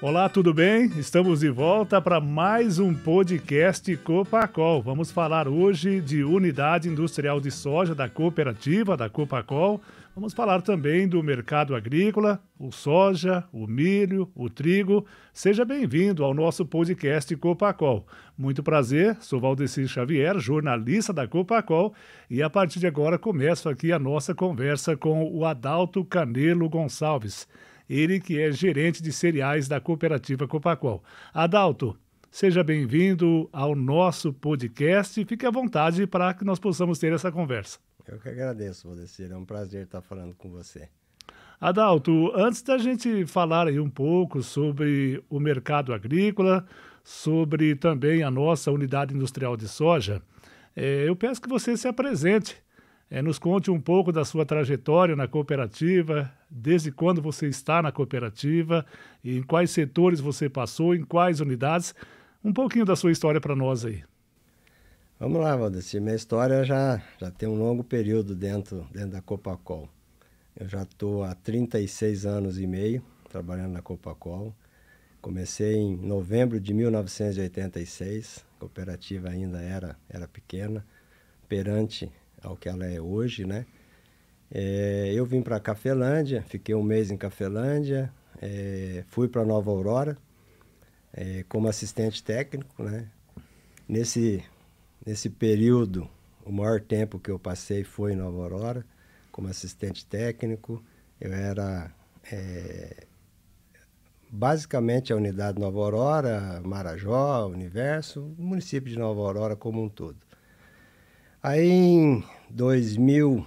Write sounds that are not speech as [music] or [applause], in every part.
Olá, tudo bem? Estamos de volta para mais um podcast Copacol. Vamos falar hoje de unidade industrial de soja da cooperativa da Copacol. Vamos falar também do mercado agrícola, o soja, o milho, o trigo. Seja bem-vindo ao nosso podcast Copacol. Muito prazer, sou Valdeci Xavier, jornalista da Copacol, e a partir de agora começo aqui a nossa conversa com o Adalto Canelo Gonçalves ele que é gerente de cereais da cooperativa Copacol. Adalto, seja bem-vindo ao nosso podcast. Fique à vontade para que nós possamos ter essa conversa. Eu que agradeço, Valdecir. É um prazer estar falando com você. Adalto, antes da gente falar aí um pouco sobre o mercado agrícola, sobre também a nossa unidade industrial de soja, eh, eu peço que você se apresente é, nos conte um pouco da sua trajetória na cooperativa, desde quando você está na cooperativa, em quais setores você passou, em quais unidades. Um pouquinho da sua história para nós aí. Vamos lá, Valdeci. Minha história já, já tem um longo período dentro, dentro da Copacol. Eu já estou há 36 anos e meio trabalhando na Copacol. Comecei em novembro de 1986. A cooperativa ainda era, era pequena, perante ao que ela é hoje, né? É, eu vim para Cafelândia, fiquei um mês em Cafelândia, é, fui para Nova Aurora é, como assistente técnico, né? Nesse, nesse período, o maior tempo que eu passei foi em Nova Aurora como assistente técnico. Eu era é, basicamente a unidade Nova Aurora, Marajó, Universo, o município de Nova Aurora como um todo. Aí em 2001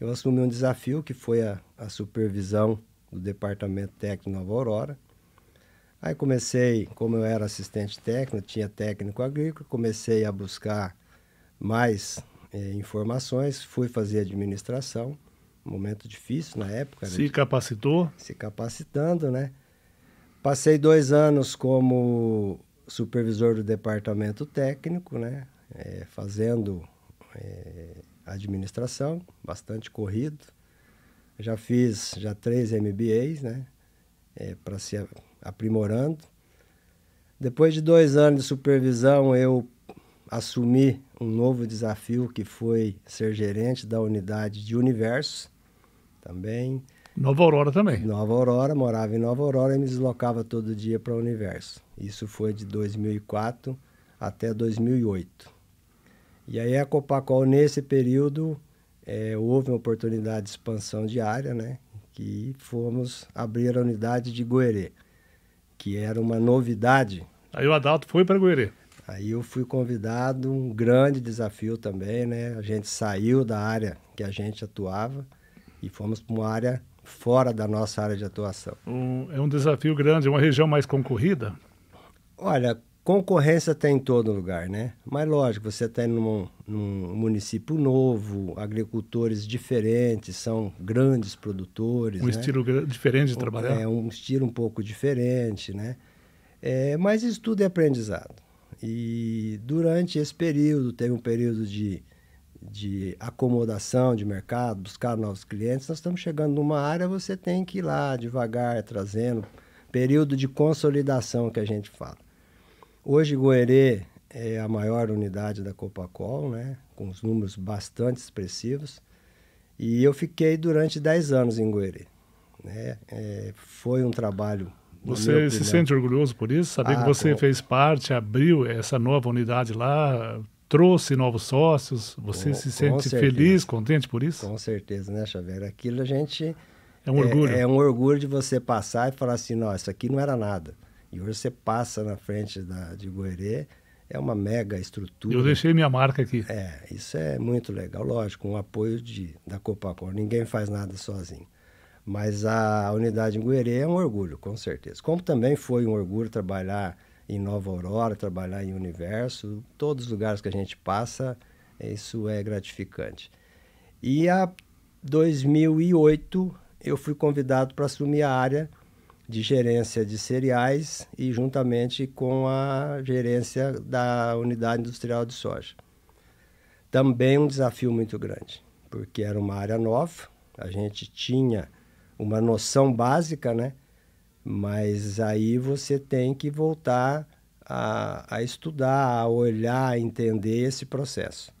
eu assumi um desafio que foi a, a supervisão do Departamento Técnico Nova Aurora. Aí comecei, como eu era assistente técnico, tinha técnico agrícola, comecei a buscar mais eh, informações, fui fazer administração, momento difícil na época. Se de, capacitou? Se capacitando, né? Passei dois anos como supervisor do departamento técnico, né? é, fazendo é, administração, bastante corrido. Já fiz já três MBAs, né? É, para se aprimorando. Depois de dois anos de supervisão, eu assumi um novo desafio que foi ser gerente da unidade de universo, também. Nova Aurora também. Nova Aurora, morava em Nova Aurora e me deslocava todo dia para o universo. Isso foi de 2004 até 2008. E aí a Copacol, nesse período, é, houve uma oportunidade de expansão de área, né? Que fomos abrir a unidade de Goerê, que era uma novidade. Aí o Adalto foi para Goerê. Aí eu fui convidado, um grande desafio também, né? A gente saiu da área que a gente atuava e fomos para uma área fora da nossa área de atuação. Um, é um desafio grande, é uma região mais concorrida? Olha, Concorrência tem tá em todo lugar, né? Mas lógico, você está num, num município novo, agricultores diferentes, são grandes produtores. Um né? estilo diferente de trabalhar? É, um estilo um pouco diferente, né? É, mas isso tudo é aprendizado. E durante esse período, teve um período de, de acomodação de mercado, buscar novos clientes. Nós estamos chegando numa área, você tem que ir lá devagar, trazendo. Período de consolidação que a gente fala. Hoje, Goerê é a maior unidade da Copacol, né? com os números bastante expressivos. E eu fiquei durante 10 anos em Goerê. Né? É, foi um trabalho. Você se sente orgulhoso por isso? Saber ah, que você com... fez parte, abriu essa nova unidade lá, trouxe novos sócios. Você com, se sente feliz, contente por isso? Com certeza, né, Xavier? Aquilo a gente. É um orgulho. É, é um orgulho de você passar e falar assim: não, isso aqui não era nada. E hoje você passa na frente da, de Goerê, é uma mega estrutura. Eu deixei minha marca aqui. É, isso é muito legal. Lógico, com um o apoio de, da Copacor. Ninguém faz nada sozinho. Mas a unidade em Goerê é um orgulho, com certeza. Como também foi um orgulho trabalhar em Nova Aurora, trabalhar em Universo, todos os lugares que a gente passa, isso é gratificante. E a 2008 eu fui convidado para assumir a área de gerência de cereais e juntamente com a gerência da unidade industrial de soja. Também um desafio muito grande, porque era uma área nova, a gente tinha uma noção básica, né? Mas aí você tem que voltar a, a estudar, a olhar, a entender esse processo.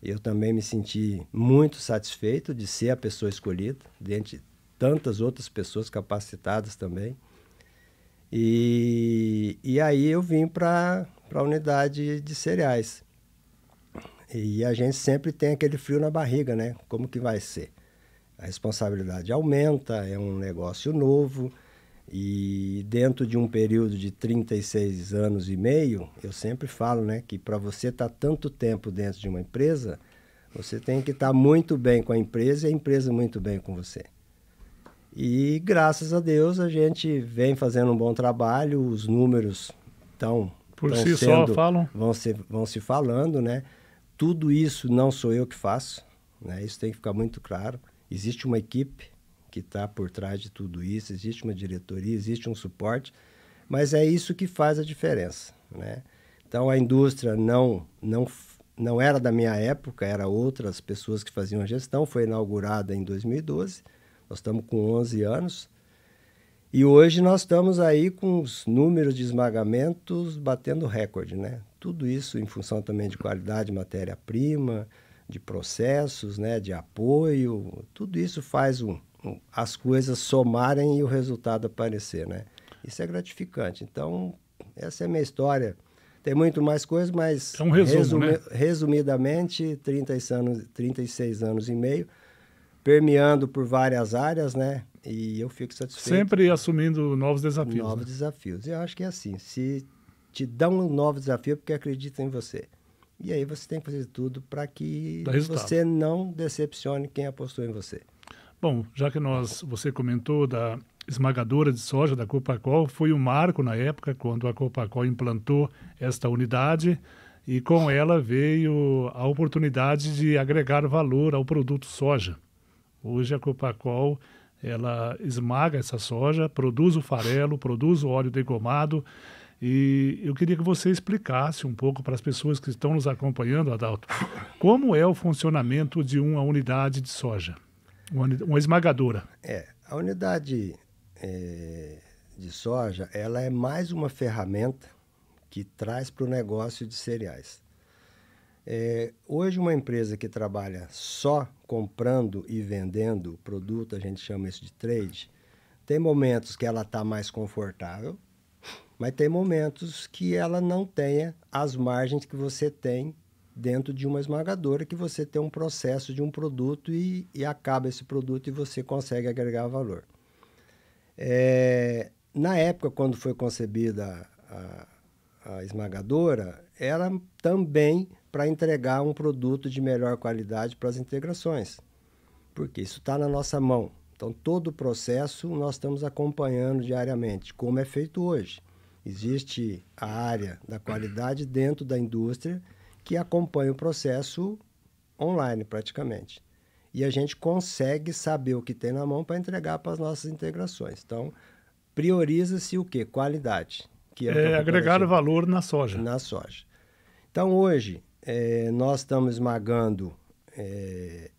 Eu também me senti muito satisfeito de ser a pessoa escolhida, dentre, tantas outras pessoas capacitadas também. E, e aí eu vim para a unidade de cereais. E a gente sempre tem aquele frio na barriga, né? Como que vai ser? A responsabilidade aumenta, é um negócio novo. E dentro de um período de 36 anos e meio, eu sempre falo, né, que para você estar tá tanto tempo dentro de uma empresa, você tem que estar tá muito bem com a empresa e a empresa muito bem com você. E graças a Deus a gente vem fazendo um bom trabalho, os números estão por si sendo, só falam. Vão se, vão se falando, né? Tudo isso não sou eu que faço, né? Isso tem que ficar muito claro. Existe uma equipe que está por trás de tudo isso, existe uma diretoria, existe um suporte, mas é isso que faz a diferença, né? Então a indústria não não não era da minha época, era outras pessoas que faziam a gestão, foi inaugurada em 2012 nós estamos com 11 anos. E hoje nós estamos aí com os números de esmagamentos batendo recorde, né? Tudo isso em função também de qualidade de matéria-prima, de processos, né, de apoio, tudo isso faz um, um, as coisas somarem e o resultado aparecer, né? Isso é gratificante. Então, essa é a minha história. Tem muito mais coisas, mas é um resumo, resumi né? resumidamente, 30 anos, 36 anos e meio permeando por várias áreas, né? E eu fico satisfeito. Sempre assumindo novos desafios. Novos né? desafios. Eu acho que é assim. Se te dão um novo desafio, é porque acreditam em você. E aí você tem que fazer tudo para que você não decepcione quem apostou em você. Bom, já que nós, você comentou da esmagadora de soja da Copacol, foi um marco na época quando a Copacol implantou esta unidade e com ela veio a oportunidade de agregar valor ao produto soja. Hoje a Copacol ela esmaga essa soja, produz o farelo, produz o óleo degomado. E eu queria que você explicasse um pouco para as pessoas que estão nos acompanhando, Adalto, como é o funcionamento de uma unidade de soja, uma, esmagadora. É, a unidade é, de soja, ela é mais uma ferramenta que traz para o negócio de cereais. É, hoje, uma empresa que trabalha só comprando e vendendo produto, a gente chama isso de trade, tem momentos que ela está mais confortável, mas tem momentos que ela não tenha as margens que você tem dentro de uma esmagadora, que você tem um processo de um produto e, e acaba esse produto e você consegue agregar valor. É, na época, quando foi concebida a, a esmagadora, ela também para entregar um produto de melhor qualidade para as integrações. Porque isso está na nossa mão. Então, todo o processo nós estamos acompanhando diariamente, como é feito hoje. Existe a área da qualidade dentro da indústria que acompanha o processo online, praticamente. E a gente consegue saber o que tem na mão para entregar para as nossas integrações. Então, prioriza-se o quê? Qualidade. Que é, é agregar valor na soja. Na soja. Então, hoje, é, nós estamos esmagando é,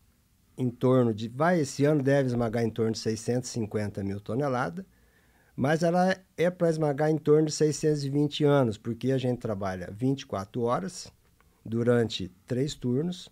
em torno de. Vai, esse ano deve esmagar em torno de 650 mil toneladas, mas ela é para esmagar em torno de 620 anos, porque a gente trabalha 24 horas durante três turnos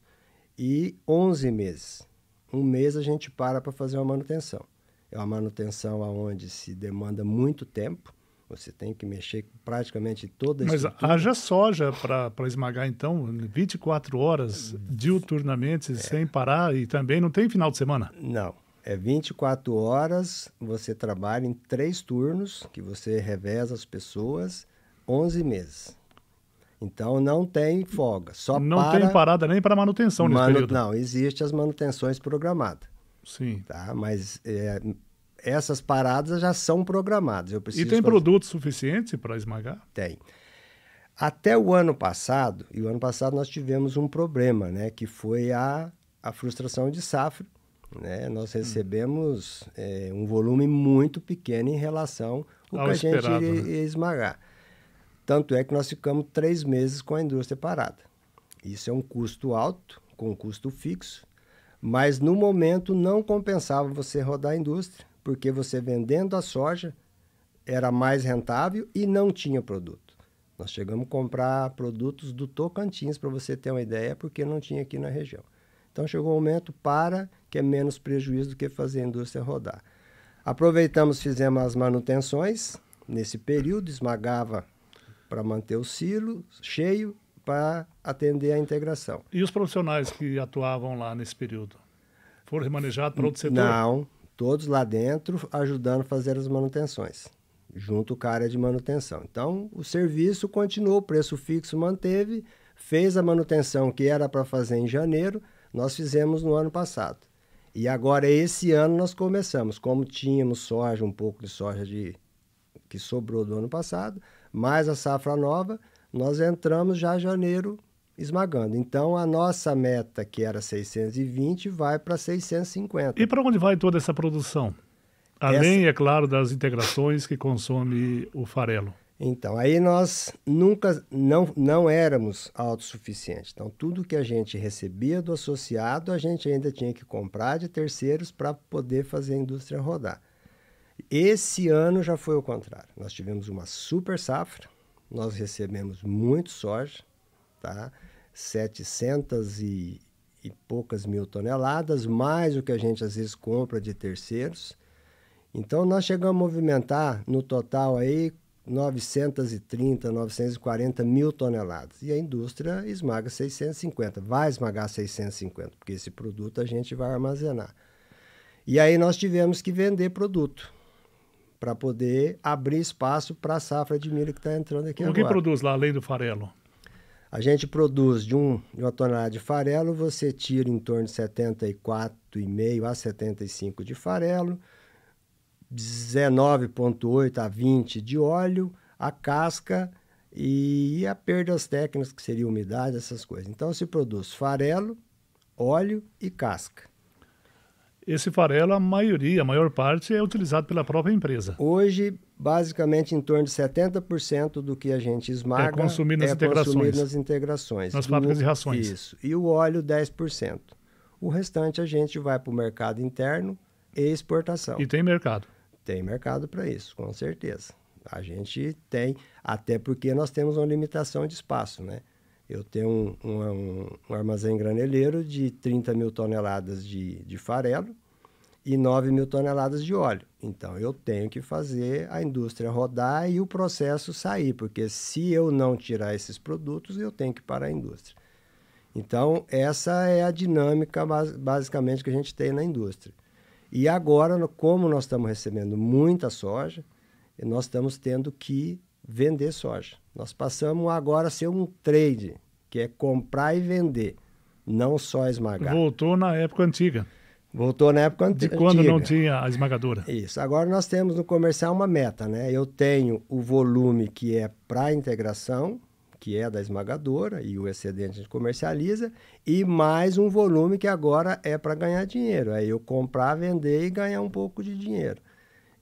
e 11 meses. Um mês a gente para para fazer uma manutenção. É uma manutenção onde se demanda muito tempo você tem que mexer praticamente toda a Mas estrutura. haja soja para esmagar, então, 24 horas diuturnamente, é. sem parar, e também não tem final de semana? Não. É 24 horas, você trabalha em três turnos, que você reveza as pessoas, 11 meses. Então não tem folga, só Não para... tem parada nem para manutenção Manu... nesse período. Não, existem as manutenções programadas. Sim. Tá? Mas é, essas paradas já são programadas. Eu preciso e tem fazer... produto suficiente para esmagar? Tem. Até o ano passado, e o ano passado nós tivemos um problema, né? Que foi a, a frustração de safra. Né? Nós recebemos hum. é, um volume muito pequeno em relação ao, ao que a gente né. iria esmagar. Tanto é que nós ficamos três meses com a indústria parada. Isso é um custo alto, com custo fixo, mas no momento não compensava você rodar a indústria porque você vendendo a soja era mais rentável e não tinha produto. Nós chegamos a comprar produtos do Tocantins, para você ter uma ideia, porque não tinha aqui na região. Então chegou o momento para que é menos prejuízo do que fazer a indústria rodar. Aproveitamos, fizemos as manutenções nesse período, esmagava para manter o silo cheio para atender a integração. E os profissionais que atuavam lá nesse período? Foram remanejados para outro setor? Não, todos lá dentro ajudando a fazer as manutenções, junto com a área de manutenção. Então, o serviço continuou, o preço fixo manteve, fez a manutenção que era para fazer em janeiro, nós fizemos no ano passado. E agora, esse ano, nós começamos. Como tínhamos soja, um pouco de soja de, que sobrou do ano passado, mais a safra nova, nós entramos já em janeiro esmagando. Então, a nossa meta, que era 620, vai para 650. E para onde vai toda essa produção? Além, essa... é claro, das integrações que consome o farelo. Então, aí nós nunca, não, não éramos autossuficientes. Então, tudo que a gente recebia do associado, a gente ainda tinha que comprar de terceiros para poder fazer a indústria rodar. Esse ano já foi o contrário. Nós tivemos uma super safra, nós recebemos muito soja, tá? 700 e, e poucas mil toneladas, mais o que a gente às vezes compra de terceiros. Então nós chegamos a movimentar no total aí 930, 940 mil toneladas. E a indústria esmaga 650, vai esmagar 650, porque esse produto a gente vai armazenar. E aí nós tivemos que vender produto para poder abrir espaço para a safra de milho que está entrando aqui Como agora. O que produz lá, além do farelo? A gente produz de, um, de uma tonelada de farelo, você tira em torno de 74,5 a 75 de farelo, 19,8 a 20 de óleo, a casca e a perdas técnicas, que seria umidade, essas coisas. Então se produz farelo, óleo e casca esse farelo, a maioria, a maior parte, é utilizado pela própria empresa. Hoje, basicamente, em torno de 70% do que a gente esmaga é consumido nas, é integrações. Consumido nas integrações. Nas fábricas de rações. Isso. E o óleo, 10%. O restante a gente vai para o mercado interno e exportação. E tem mercado. Tem mercado para isso, com certeza. A gente tem, até porque nós temos uma limitação de espaço, né? Eu tenho um, um, um, armazém graneleiro de 30 mil toneladas de, de farelo e 9 mil toneladas de óleo. Então, eu tenho que fazer a indústria rodar e o processo sair, porque se eu não tirar esses produtos, eu tenho que parar a indústria. Então, essa é a dinâmica basicamente que a gente tem na indústria. E agora, como nós estamos recebendo muita soja, nós estamos tendo que vender soja. Nós passamos agora a ser um trade, que é comprar e vender, não só esmagar. Voltou na época antiga. Voltou na época antiga. De quando não tinha a esmagadora. Isso. Agora nós temos no comercial uma meta, né? Eu tenho o volume que é para integração, que é da esmagadora, e o excedente a gente comercializa, e mais um volume que agora é para ganhar dinheiro. Aí eu comprar, vender e ganhar um pouco de dinheiro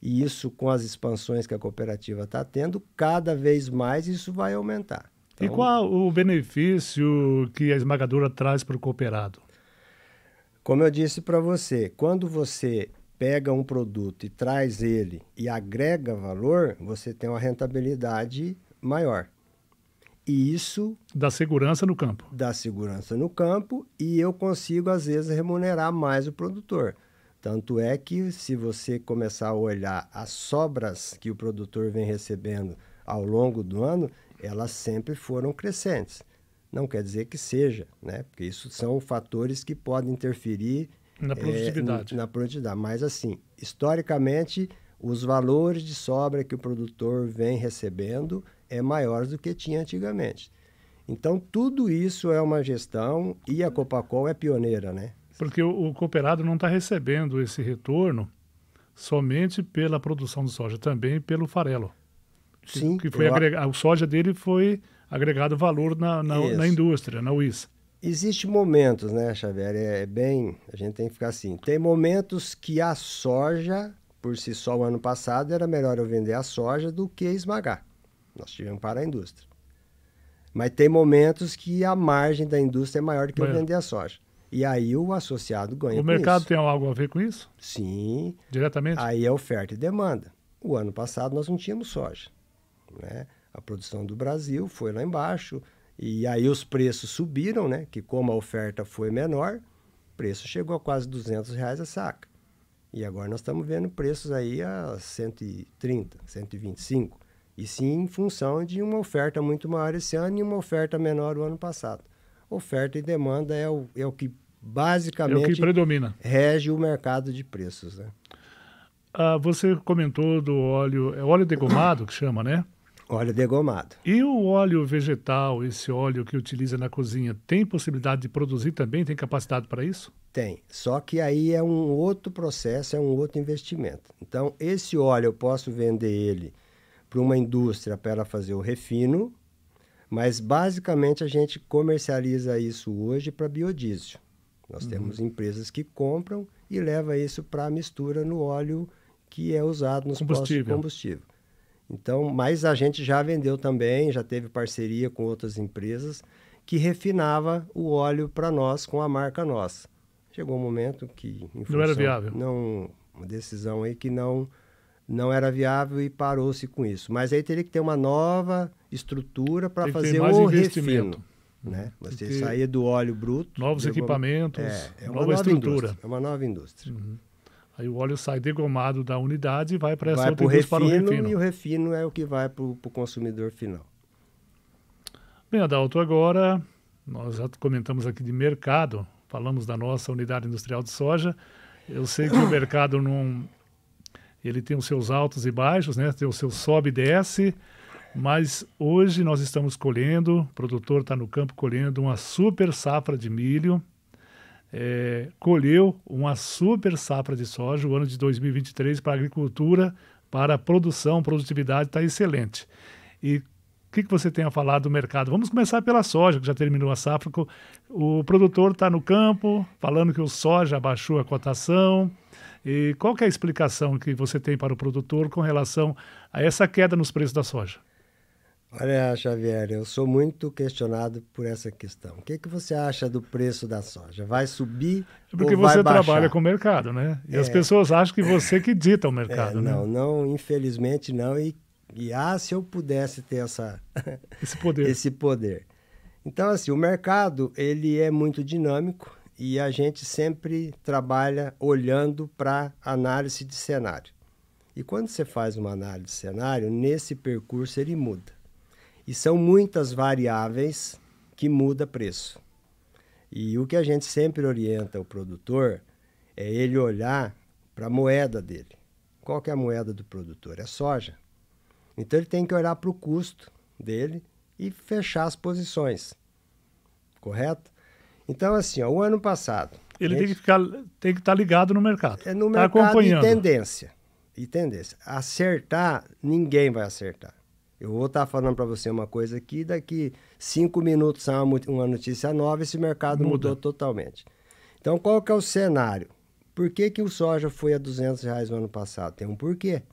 e isso com as expansões que a cooperativa está tendo, cada vez mais isso vai aumentar. Então, e qual o benefício que a esmagadora traz para o cooperado? Como eu disse para você, quando você pega um produto e traz ele e agrega valor, você tem uma rentabilidade maior. E isso. Dá segurança no campo. Dá segurança no campo e eu consigo, às vezes, remunerar mais o produtor. Tanto é que, se você começar a olhar as sobras que o produtor vem recebendo ao longo do ano, elas sempre foram crescentes. Não quer dizer que seja, né? porque isso são fatores que podem interferir na eh, produtividade. É, na produtividade. Mas, assim, historicamente, os valores de sobra que o produtor vem recebendo é maior do que tinha antigamente. Então, tudo isso é uma gestão e a Copacol é pioneira, né? Porque o, o cooperado não está recebendo esse retorno somente pela produção de soja, também pelo farelo. Sim. Que, foi agrega... O soja dele foi agregado valor na, na, na indústria, na UIS. Existem momentos, né, Xavier? É, é bem. A gente tem que ficar assim. Tem momentos que a soja, por si só, o ano passado, era melhor eu vender a soja do que esmagar. Nós tivemos para a indústria. Mas tem momentos que a margem da indústria é maior do que é. eu vender a soja. E aí o associado ganha. O mercado tem algo a ver com isso? Sim. Diretamente? Aí é oferta e demanda. O ano passado nós não tínhamos soja. Né? A produção do Brasil foi lá embaixo. E aí os preços subiram, né? Que como a oferta foi menor, o preço chegou a quase 200 reais a saca. E agora nós estamos vendo preços aí a 130, 125. E sim em função de uma oferta muito maior esse ano e uma oferta menor o ano passado. Oferta e demanda é o, é o que basicamente é o que predomina. rege o mercado de preços. Né? Ah, você comentou do óleo, é óleo degomado que chama, né? Óleo degomado. E o óleo vegetal, esse óleo que utiliza na cozinha, tem possibilidade de produzir também? Tem capacidade para isso? Tem. Só que aí é um outro processo, é um outro investimento. Então, esse óleo eu posso vender ele para uma indústria para ela fazer o refino, mas basicamente a gente comercializa isso hoje para biodiesel. Nós uhum. temos empresas que compram e leva isso para a mistura no óleo que é usado nos combustíveis. postos de combustível. Então, mas a gente já vendeu também, já teve parceria com outras empresas que refinava o óleo para nós com a marca nossa. Chegou um momento que não era viável. Não, uma decisão aí que não não era viável e parou-se com isso. Mas aí teria que ter uma nova estrutura para fazer o refino. Né? Você sair do óleo bruto. Novos equipamentos, é, é nova, nova, estrutura. Indústria. é uma nova indústria. Uhum. Aí o óleo sai degomado da unidade e vai para essa vai outra Vai para o refino. E o refino é o que vai para o consumidor final. Bem, Adalto, agora nós já comentamos aqui de mercado, falamos da nossa unidade industrial de soja. Eu sei que o [coughs] mercado não ele tem os seus altos e baixos, né? tem o seu sobe e desce, mas hoje nós estamos colhendo, o produtor está no campo colhendo uma super safra de milho, é, colheu uma super safra de soja, o ano de 2023 para a agricultura, para a produção, produtividade está excelente. E o que, que, você tem a falar do mercado? Vamos começar pela soja, que já terminou a safra. O, o produtor está no campo, falando que o soja abaixou a cotação, e qual é a explicação que você tem para o produtor com relação a essa queda nos preços da soja? Olha, Xavier, eu sou muito questionado por essa questão. O que, que você acha do preço da soja? Vai subir é vai ou vai você trabalha com o mercado, né? E é. as pessoas acham que você que dita o é, mercado, é, não, né? Não, não, infelizmente não. E, e ah, se eu pudesse ter essa... esse poder. [laughs] esse poder. Então, assim, o mercado, ele é muito dinâmico e a gente sempre trabalha olhando para análise de cenário. E quando você faz uma análise de cenário, nesse percurso ele muda. E são muitas variáveis que muda preço. E o que a gente sempre orienta o produtor é ele olhar para a moeda dele. Qual que é a moeda do produtor? É soja. Então ele tem que olhar para o custo dele e fechar as posições. Correto? Então, assim, ó, o ano passado. Ele gente, né, tem que ficar, tem que estar tá ligado no mercado. É no tá mercado acompanhando. e tendência. E tendência. Acertar, ninguém vai acertar. Eu vou estar tá falando para você uma coisa aqui, daqui cinco minutos sai uma, uma notícia nova, esse mercado Muda. mudou totalmente. Então, qual que é o cenário? Por que, que o soja foi a 200 reais no ano passado? Tem um porquê.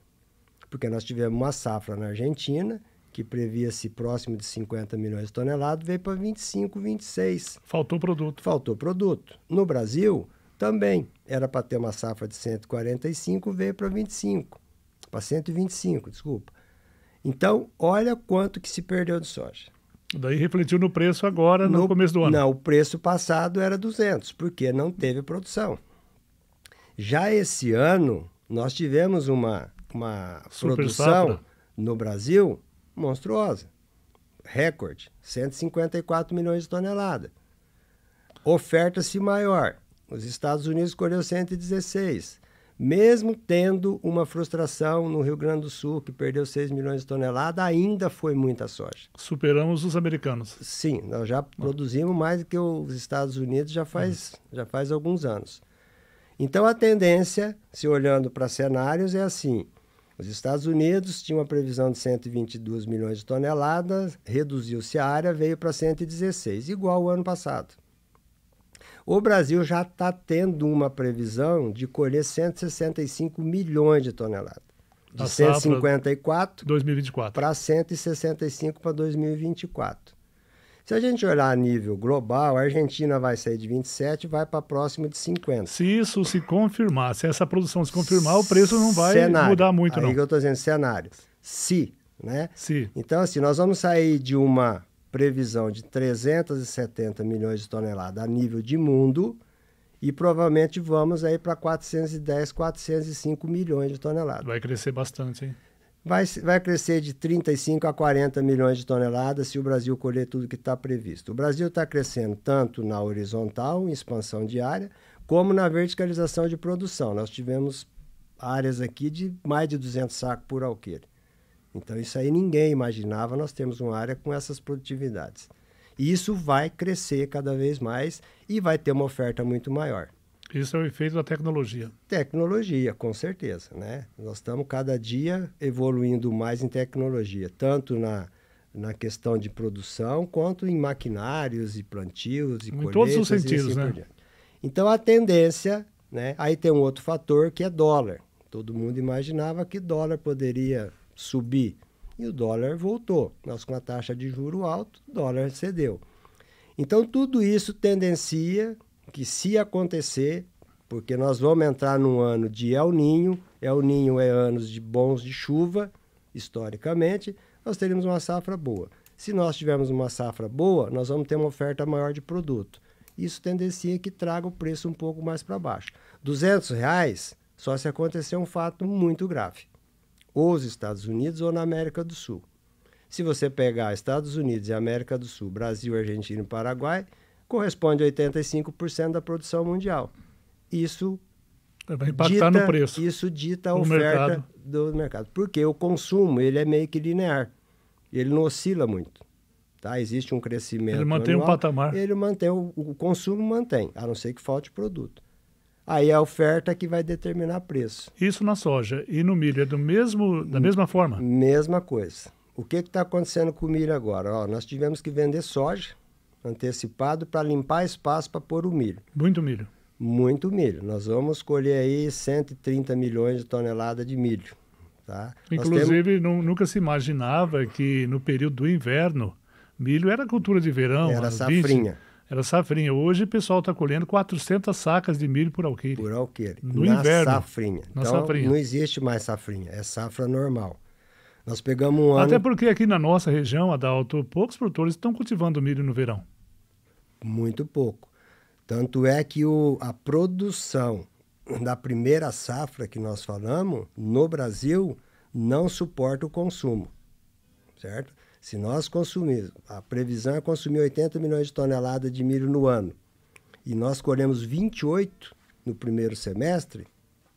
Porque nós tivemos uma safra na Argentina, que previa-se próximo de 50 milhões de toneladas, veio para 25, 26. Faltou produto. Faltou produto. No Brasil, também era para ter uma safra de 145, veio para 25. Para 125, desculpa. Então, olha quanto que se perdeu de soja. Daí refletiu no preço agora, no, no começo do ano. Não, o preço passado era 200, porque não teve produção. Já esse ano, nós tivemos uma, uma produção safra. no Brasil monstruosa. Recorde, 154 milhões de toneladas. Oferta-se maior. Os Estados Unidos colheu 116. Mesmo tendo uma frustração no Rio Grande do Sul, que perdeu 6 milhões de toneladas, ainda foi muita soja. Superamos os americanos. Sim, nós já produzimos mais do que os Estados Unidos já faz, uhum. já faz alguns anos. Então a tendência, se olhando para cenários, é assim: os Estados Unidos tinham uma previsão de 122 milhões de toneladas, reduziu-se a área, veio para 116, igual ao ano passado. O Brasil já está tendo uma previsão de colher 165 milhões de toneladas. De 154 para 165 para 2024. Se a gente olhar a nível global, a Argentina vai sair de 27 e vai para próximo de 50. Se isso se confirmar, se essa produção se confirmar, o preço não vai cenário. mudar muito, Aí não. Aí que eu estou dizendo cenário. Se, né? Se. Então, assim, nós vamos sair de uma previsão de 370 milhões de toneladas a nível de mundo e provavelmente vamos aí para 410, 405 milhões de toneladas. Vai crescer bastante, hein? vai, vai crescer de 35 a 40 milhões de toneladas se o Brasil colher tudo que está previsto. O Brasil está crescendo tanto na horizontal, em expansão de área, como na verticalização de produção. Nós tivemos áreas aqui de mais de 200 sacos por alqueire. Então, isso aí ninguém imaginava. Nós temos uma área com essas produtividades. E isso vai crescer cada vez mais e vai ter uma oferta muito maior. Isso é o efeito da tecnologia. Tecnologia, com certeza, né? Nós estamos cada dia evoluindo mais em tecnologia, tanto na, na questão de produção, quanto em maquinários e plantios e em todos os assim sentidos, assim né? Então a tendência, né? Aí tem um outro fator que é dólar. Todo mundo imaginava que dólar poderia subir e o dólar voltou. Nós com a taxa de juro alto, o dólar cedeu. Então tudo isso tendencia que se acontecer, porque nós vamos entrar num ano de El Ninho, El Ninho é anos de bons de chuva, historicamente, nós teremos uma safra boa. Se nós tivermos uma safra boa, nós vamos ter uma oferta maior de produto. Isso tendencia que traga o preço um pouco mais para baixo. 200 reais só se acontecer um fato muito grave, ou nos Estados Unidos ou na América do Sul. Se você pegar Estados Unidos e América do Sul, Brasil, Argentina e Paraguai, corresponde a 85% da produção mundial. Isso vai impactar dita, no preço. Isso dita a oferta mercado. do mercado. Porque o consumo ele é meio que linear. Ele não oscila muito. Tá? Existe um crescimento. Ele mantém anual, um patamar. Ele mantém, o, o consumo mantém, a não ser que falte produto. Aí é a oferta que vai determinar preço. Isso na soja e no milho é do mesmo, da hum, mesma forma? Mesma coisa. O que está acontecendo com o milho agora? Ó, nós tivemos que vender soja antecipado para limpar espaço para pôr o milho. Muito milho. Muito milho. Nós vamos colher aí 130 milhões de toneladas de milho. Tá? Inclusive, temos... não, nunca se imaginava que no período do inverno, milho era cultura de verão. Era safrinha. 20, era safrinha. Hoje o pessoal está colhendo 400 sacas de milho por alqueire. Por alqueire. No na inverno. Safrinha. Na então, safrinha. não existe mais safrinha. É safra normal. Nós pegamos um ano... Até porque aqui na nossa região, Adalto, poucos produtores estão cultivando milho no verão pouco, muito pouco. Tanto é que o, a produção da primeira safra que nós falamos no Brasil não suporta o consumo, certo? Se nós consumirmos, a previsão é consumir 80 milhões de toneladas de milho no ano e nós colhemos 28 no primeiro semestre,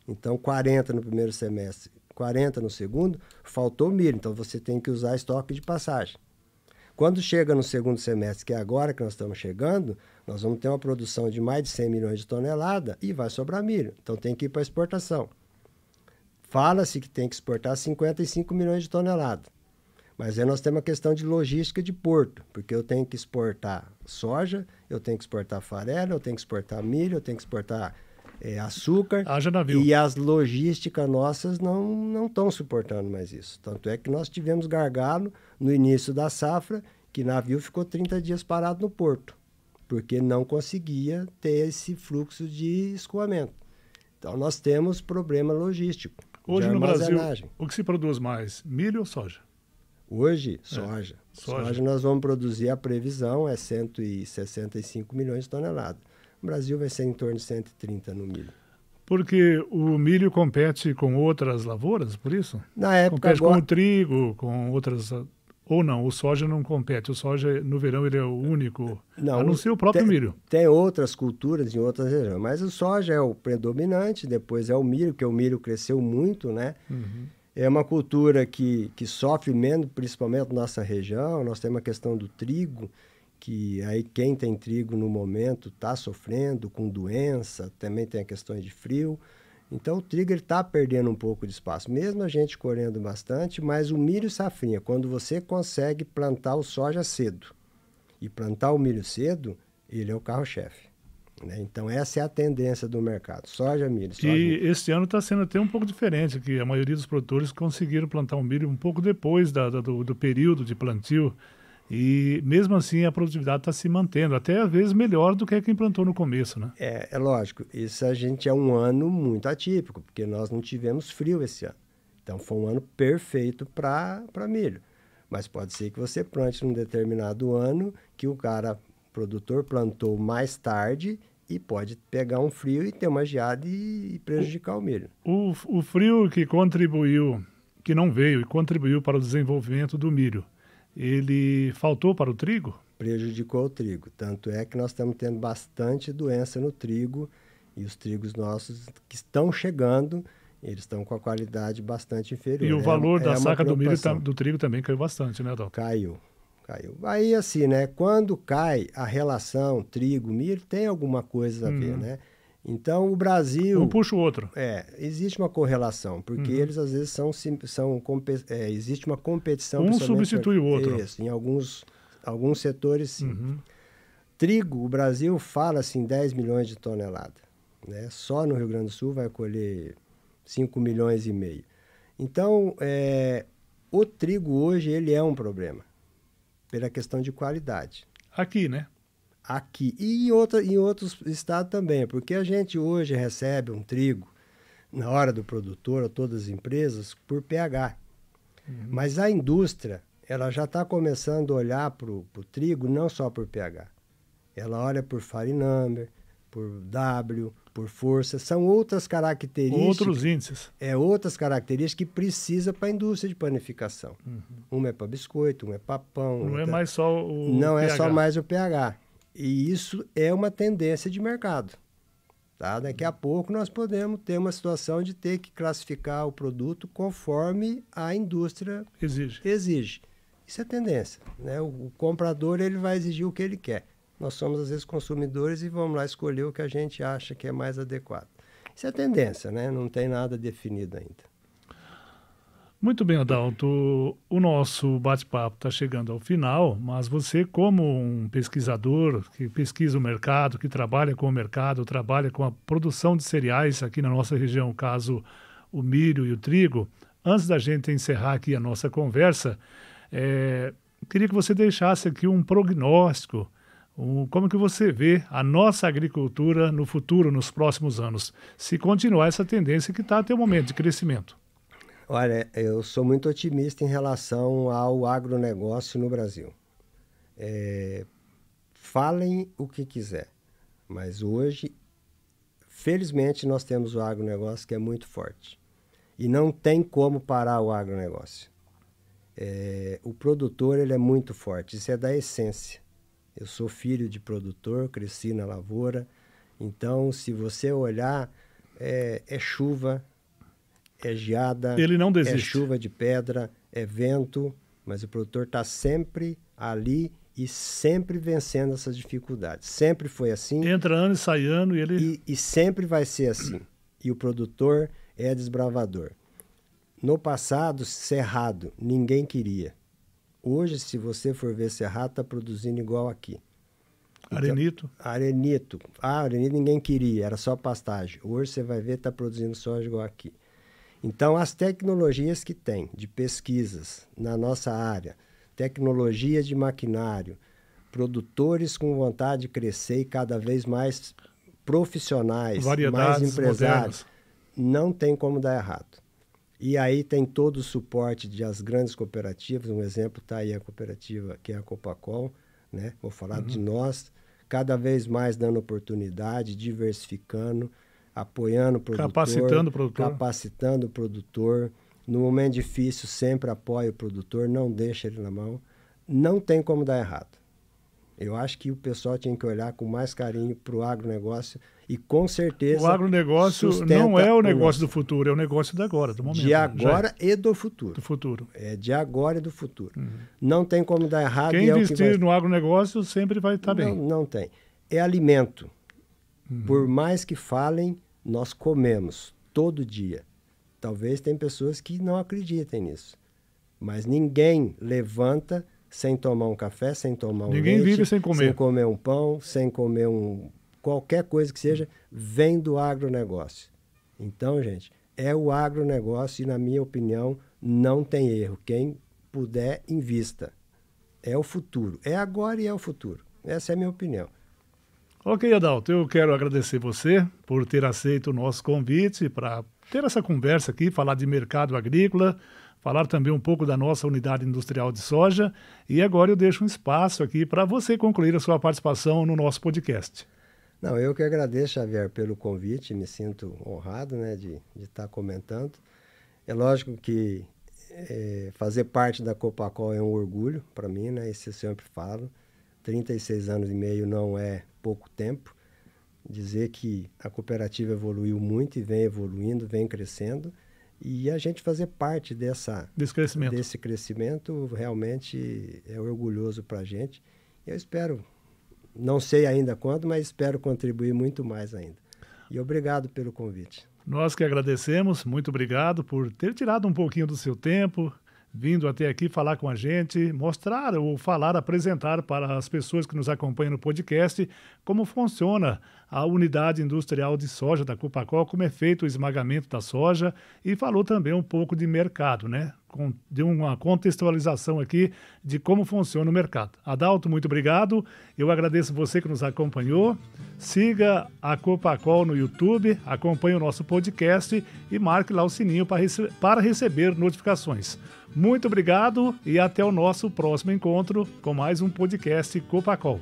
então 40 no primeiro semestre, 40 no segundo, faltou milho, então você tem que usar estoque de passagem. Quando chega no segundo semestre, que é agora que nós estamos chegando, nós vamos ter uma produção de mais de 100 milhões de toneladas e vai sobrar milho. Então tem que ir para exportação. Fala-se que tem que exportar 55 milhões de toneladas. Mas aí nós temos a questão de logística de porto, porque eu tenho que exportar soja, eu tenho que exportar farelo, eu tenho que exportar milho, eu tenho que exportar é, açúcar. Haja ah, navio. E as logísticas nossas não estão suportando mais isso. Tanto é que nós tivemos gargalo no início da safra, que navio ficou 30 dias parado no porto, porque não conseguia ter esse fluxo de escoamento. Então nós temos problema logístico. Hoje no Brasil, o que se produz mais, milho ou soja? Hoje, é, soja. É, soja. Soja nós vamos produzir, a previsão é 165 milhões de toneladas o Brasil vai ser em torno de 130 no milho. Porque o milho compete com outras lavouras, por isso? Na época compete agora... com o trigo, com outras ou não? O soja não compete. O soja no verão ele é o único. Não, a não ser o próprio tem, milho. Tem outras culturas em outras regiões, mas o soja é o predominante. Depois é o milho, que o milho cresceu muito, né? Uhum. É uma cultura que que sofre menos, principalmente na nossa região. Nós temos a questão do trigo que aí quem tem trigo no momento está sofrendo com doença, também tem a questão de frio. Então o trigo está perdendo um pouco de espaço, mesmo a gente colhendo bastante, mas o milho e safrinha, quando você consegue plantar o soja cedo e plantar o milho cedo, ele é o carro-chefe. Né? Então essa é a tendência do mercado, soja, milho. Soja, e este ano está sendo até um pouco diferente, que a maioria dos produtores conseguiram plantar o milho um pouco depois da, da, do, do período de plantio. E mesmo assim a produtividade está se mantendo, até às vezes melhor do que quem plantou no começo, né? É, é lógico. Isso a gente é um ano muito atípico, porque nós não tivemos frio esse ano. Então foi um ano perfeito para milho. Mas pode ser que você plante num determinado ano que o cara produtor plantou mais tarde e pode pegar um frio e ter uma geada e, e prejudicar o milho. O, o frio que contribuiu, que não veio e contribuiu para o desenvolvimento do milho ele faltou para o trigo? Prejudicou o trigo. Tanto é que nós estamos tendo bastante doença no trigo e os trigos nossos que estão chegando, eles estão com a qualidade bastante inferior. E o é valor é, da é saca do milho tá, do trigo também caiu bastante, né, Adalto? Caiu, caiu. Aí assim, né? Quando cai a relação trigo-milho, tem alguma coisa a ver, hum. né? Então, o Brasil. Um puxa o outro. É, existe uma correlação, porque uhum. eles às vezes são. são é, existe uma competição. Um substitui o outro. Isso, em alguns, alguns setores, sim. Uhum. Trigo, o Brasil fala assim 10 milhões de toneladas. Né? Só no Rio Grande do Sul vai colher 5 milhões e meio. Então, é, o trigo hoje ele é um problema, pela questão de qualidade. Aqui, né? aqui e em, outra, em outros estados também, porque a gente hoje recebe um trigo na hora do produtor, a todas as empresas, por pH. Uhum. Mas a indústria, ela já está começando a olhar para o trigo não só por pH. Ela olha por farinâmber, por W, por força. São outras características. Outros índices. É, outras características que precisa para a indústria de panificação. Uhum. Uma é para biscoito, uma é para pão. Não outra... é tá mais só o. Não pH. é só mais o pH. E isso é uma tendência de mercado. Tá? Daqui a pouco nós podemos ter uma situação de ter que classificar o produto conforme a indústria exige. exige. Isso é tendência. Né? O, o comprador ele vai exigir o que ele quer. Nós somos, às vezes, consumidores e vamos lá escolher o que a gente acha que é mais adequado. Isso é tendência, né? não tem nada definido ainda. Muito bem, Adalto. O nosso bate-papo está chegando ao final, mas você, como um pesquisador que pesquisa o mercado, que trabalha com o mercado, trabalha com a produção de cereais aqui na nossa região, caso o milho e o trigo, antes da gente encerrar aqui a nossa conversa, é, queria que você deixasse aqui um prognóstico, um, como que você vê a nossa agricultura no futuro, nos próximos anos, se continuar essa tendência que está até o momento de crescimento. Olha, eu sou muito otimista em relação ao agronegócio no Brasil. É, falem o que quiser, mas hoje, felizmente, nós temos o agronegócio que é muito forte. E não tem como parar o agronegócio. É, o produtor ele é muito forte, isso é da essência. Eu sou filho de produtor, cresci na lavoura, então se você olhar, é, é chuva, é geada, ele não é desiste. é chuva de pedra, é vento, mas o produtor está sempre ali e sempre vencendo essas dificuldades. Sempre foi assim. Entra ano e sai ano e ele. E, e sempre vai ser assim. E o produtor é desbravador. No passado, cerrado, ninguém queria. Hoje, se você for ver cerrado, está produzindo igual aqui. Então, arenito? Então, arenito. Ah, arenito ninguém queria, era só pastagem. Hoje você vai ver, está produzindo soja igual aqui. Então, as tecnologias que tem de pesquisas na nossa área, tecnologia de maquinário, produtores com vontade de crescer e cada vez mais profissionais, Variedades mais empresários, modernas. não tem como dar errado. E aí tem todo o suporte de as grandes cooperativas, um exemplo está aí a cooperativa que é a Copacol, né? vou falar uhum. de nós, cada vez mais dando oportunidade, diversificando, apoiando o produtor, capacitando o produtor. Capacitando o produtor. No momento difícil, sempre apoia o produtor, não deixa ele na mão. Não tem como dar errado. Eu acho que o pessoal tinha que olhar com mais carinho para o agronegócio e com certeza. O agronegócio não é o negócio o do futuro, é o negócio da agora, do momento. De né? agora e do futuro. Do futuro. É de agora e do futuro. Uhum. Não tem como dar errado. Quem é investir é vai... no agronegócio sempre vai estar tá bem. Não tem. É alimento. Uhum. Por mais que falem, nós comemos todo dia. Talvez tem pessoas que não acreditem nisso. Mas ninguém levanta sem tomar um café, sem tomar um Ninguém leite, vive sem comer. Sem comer um pão, sem comer um qualquer coisa que seja, vem do agronegócio. Então, gente, é o agronegócio e na minha opinião não tem erro. Quem puder invista. É o futuro. É agora e é o futuro. Essa é a minha opinião. Ok, Adalto, eu quero agradecer você por ter aceito o nosso convite para ter essa conversa aqui, falar de mercado agrícola, falar também um pouco da nossa unidade industrial de soja. E agora eu deixo um espaço aqui para você concluir a sua participação no nosso podcast. Não, eu que agradeço, Xavier, pelo convite, me sinto honrado né, de, estar tá comentando. É lógico que é, fazer parte da Copacol é um orgulho para mim, né? Isso eu sempre falo. 36 anos e meio não é pouco tempo. Dizer que a cooperativa evoluiu muito e vem evoluindo, vem crescendo. E a gente fazer parte dessa, desse, crescimento. desse crescimento realmente é orgulhoso para a gente. Eu espero, não sei ainda quando, mas espero contribuir muito mais ainda. E obrigado pelo convite. Nós que agradecemos, muito obrigado por ter tirado um pouquinho do seu tempo, vindo até aqui falar com a gente, mostrar ou falar, apresentar para as pessoas que nos acompanham no podcast como funciona a unidade industrial de soja da Copacol como é feito o esmagamento da soja e falou também um pouco de mercado, né? de uma contextualização aqui de como funciona o mercado. Adalto, muito obrigado. Eu agradeço você que nos acompanhou. Siga a Copacol no YouTube, acompanhe o nosso podcast e marque lá o sininho para, rece para receber notificações. Muito obrigado e até o nosso próximo encontro com mais um podcast Copacol.